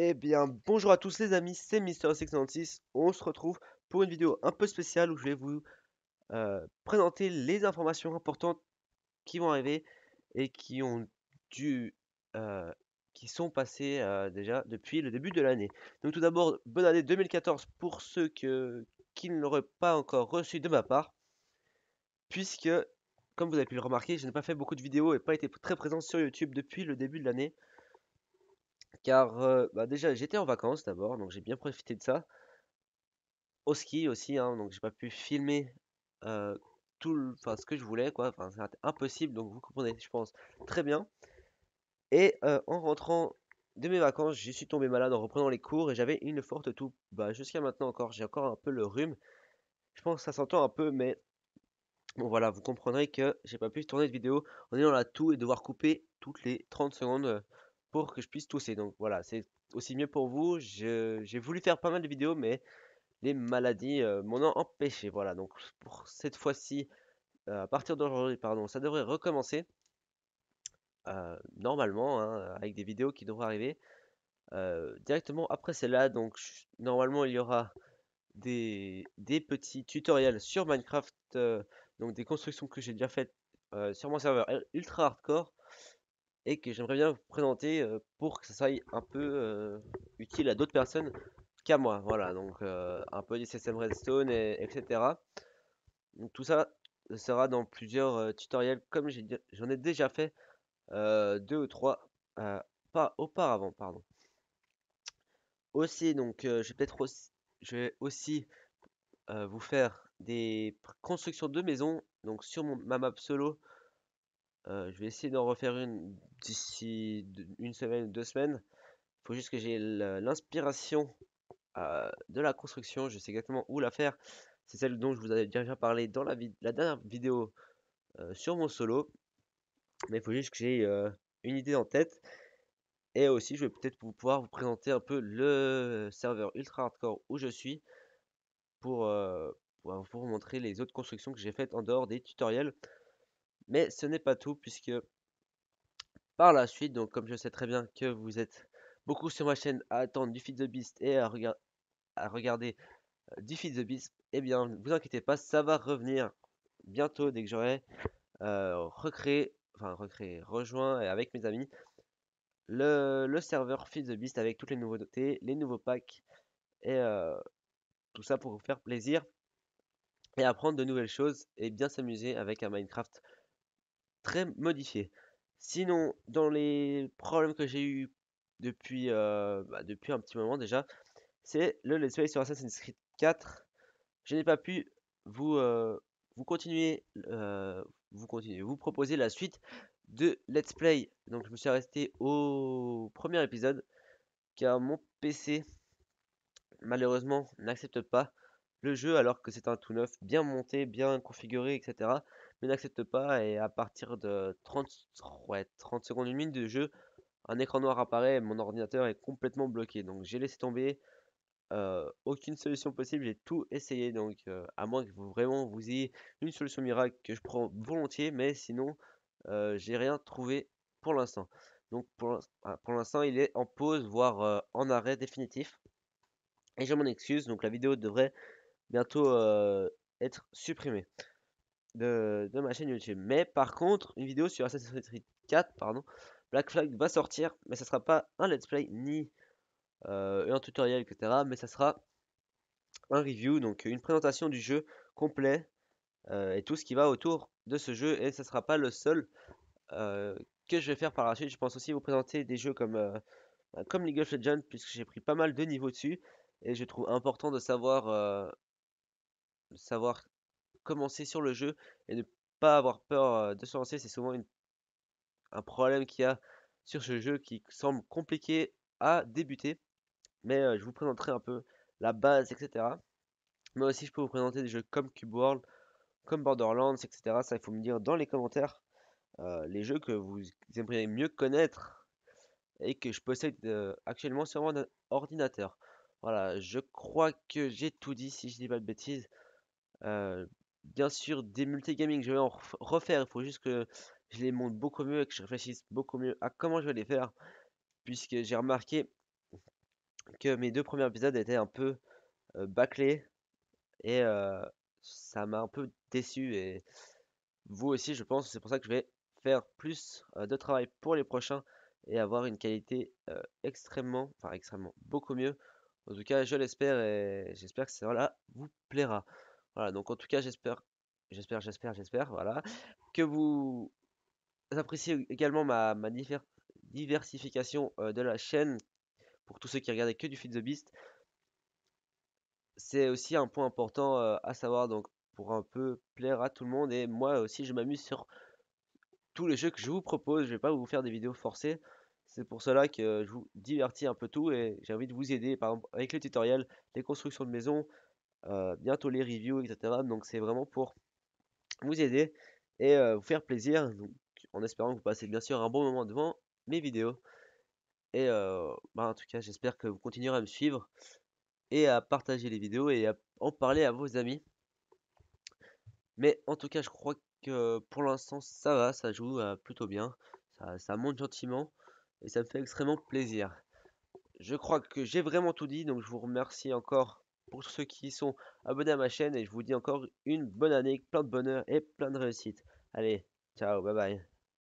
Eh bien, bonjour à tous les amis, c'est Mister696. On se retrouve pour une vidéo un peu spéciale où je vais vous euh, présenter les informations importantes qui vont arriver et qui ont dû, euh, qui sont passées euh, déjà depuis le début de l'année. Donc tout d'abord, bonne année 2014 pour ceux que, qui ne l'auraient pas encore reçu de ma part, puisque, comme vous avez pu le remarquer, je n'ai pas fait beaucoup de vidéos et pas été très présent sur YouTube depuis le début de l'année car bah, déjà j'étais en vacances d'abord, donc j'ai bien profité de ça. Au ski aussi, hein, donc j'ai pas pu filmer tout ce que je voulais, quoi. impossible, donc vous comprenez, je pense, très bien. Et en rentrant de mes vacances, je suis tombé malade en reprenant les cours et j'avais une forte toux. Bah, jusqu'à maintenant encore, j'ai encore un peu le rhume. Je pense que ça s'entend un peu, mais bon, voilà, vous comprendrez que j'ai pas pu tourner de vidéo en ayant la toux et devoir couper toutes les 30 secondes que je puisse tousser. Donc voilà, c'est aussi mieux pour vous. J'ai voulu faire pas mal de vidéos, mais les maladies euh, m'ont empêché. Voilà, donc pour cette fois-ci, euh, à partir d'aujourd'hui, pardon, ça devrait recommencer. Euh, normalement, hein, avec des vidéos qui devraient arriver. directement après celle-là, donc normalement il y aura des, des petits tutoriels sur Minecraft, donc des constructions que j'ai déjà faites sur mon serveur ultra hardcore et que j'aimerais bien vous présenter pour que ça soit un peu utile à d'autres personnes qu'à moi. Voilà, donc un peu du CSM Redstone, et, etc. Donc, tout ça sera dans plusieurs tutoriels comme j'en ai, déjà fait deux ou trois pas auparavant. Pardon. Aussi, donc je vais peut-être aussi, je vais aussi vous faire des constructions de maisons donc sur mon, ma map solo euh, je vais essayer d'en refaire une d'ici une semaine, deux semaines. Il faut juste que j'ai l'inspiration euh, de la construction. Je sais exactement où la faire. C'est celle dont je vous avais déjà parlé dans la, la dernière vidéo euh, sur mon solo. Mais il faut juste que j'ai une idée en tête. Et aussi, je vais peut-être pouvoir vous présenter un peu le serveur ultra hardcore où je suis pour, pour vous montrer les autres constructions que j'ai faites en dehors des tutoriels. Mais ce n'est pas tout puisque par la suite, donc comme je sais très bien que vous êtes beaucoup sur ma chaîne à attendre du Feed the Beast et à, regarder euh, du Feed the Beast, eh bien, ne vous inquiétez pas, ça va revenir bientôt dès que j'aurai euh, recréé, enfin recréé, rejoint et avec mes amis le, serveur Feed the Beast avec toutes les nouveautés, les nouveaux packs et euh, tout ça pour vous faire plaisir et apprendre de nouvelles choses et bien s'amuser avec un Minecraft très modifié. Sinon, dans les problèmes que j'ai eu depuis, euh, bah, depuis un petit moment déjà, c'est le Let's Play sur Assassin's Creed 4. Je n'ai pas pu vous, euh, vous continuer, euh, vous continuer, vous proposer la suite de Let's Play. Donc je me suis resté au premier épisode car mon PC malheureusement n'accepte pas le jeu alors que c'est un tout neuf, bien monté, bien configuré, etc mais n'accepte pas. Et à partir de 30, 30 secondes, une minute de jeu, un écran noir apparaît et mon ordinateur est complètement bloqué. Donc j'ai laissé tomber. Euh, aucune solution possible, j'ai tout essayé donc euh, à moins que vous vraiment vous ayez une solution miracle que je prends volontiers, mais sinon euh, j'ai rien trouvé pour l'instant. Donc pour ah, l'instant il est en pause voire en arrêt définitif et je m'en excuse donc la vidéo devrait bientôt être supprimée de, ma chaîne YouTube. Mais par contre, une vidéo sur Assassin's Creed 4, pardon, Black Flag va sortir, mais ça sera pas un let's play ni euh, un tutoriel, etc. Mais ça sera un review, donc une présentation du jeu complet euh, et tout ce qui va autour de ce jeu. Et ça sera pas le seul euh, que je vais faire par la suite. Je pense aussi vous présenter des jeux comme, comme League of Legends, puisque j'ai pris pas mal de niveaux dessus. Et je trouve important de savoir, de savoir commencer sur le jeu et ne pas avoir peur de se lancer. C'est souvent une, un problème qu'il y a sur ce jeu qui semble compliqué à débuter. Mais je vous présenterai un peu la base, etc. Mais aussi, je peux vous présenter des jeux comme Cube World, comme Borderlands, etc. Ça, il faut me dire dans les commentaires les jeux que vous aimeriez mieux connaître et que je possède actuellement sur mon ordinateur. Voilà, je crois que j'ai tout dit si je dis pas de bêtises bien sûr des multigaming, je vais en refaire. Il faut juste que je les monte beaucoup mieux et que je réfléchisse beaucoup mieux à comment je vais les faire. Puisque j'ai remarqué que mes deux premiers épisodes étaient un peu bâclés. Et ça m'a un peu déçu. Et vous aussi, je pense. C'est pour ça que je vais faire plus de travail pour les prochains. Et avoir une qualité extrêmement, enfin extrêmement, beaucoup mieux. En tout cas, je l'espère et j'espère que cela vous plaira. Voilà, donc en tout cas, j'espère, j'espère, j'espère, j'espère, voilà, que vous appréciez également ma, diversification de la chaîne pour tous ceux qui regardaient que du Feed the Beast. C'est aussi un point important à savoir, donc pour un peu plaire à tout le monde. Et moi aussi, je m'amuse sur tous les jeux que je vous propose. Je vais pas vous faire des vidéos forcées. C'est pour cela que je vous divertis un peu tout et j'ai envie de vous aider, par exemple, avec les tutoriels, les constructions de maisons, euh, bientôt les reviews, etc. Donc c'est vraiment pour vous aider et euh, vous faire plaisir, donc, en espérant que vous passez bien sûr un bon moment devant mes vidéos. Et euh, bah, en tout cas, j'espère que vous continuerez à me suivre et à partager les vidéos et à en parler à vos amis. Mais en tout cas, je crois que pour l'instant, ça va, ça joue plutôt bien. Ça, ça monte gentiment et ça me fait extrêmement plaisir. Je crois que j'ai vraiment tout dit, donc je vous remercie encore pour ceux qui sont abonnés à ma chaîne et je vous dis encore une bonne année, plein de bonheur et plein de réussite. Allez, ciao, bye bye.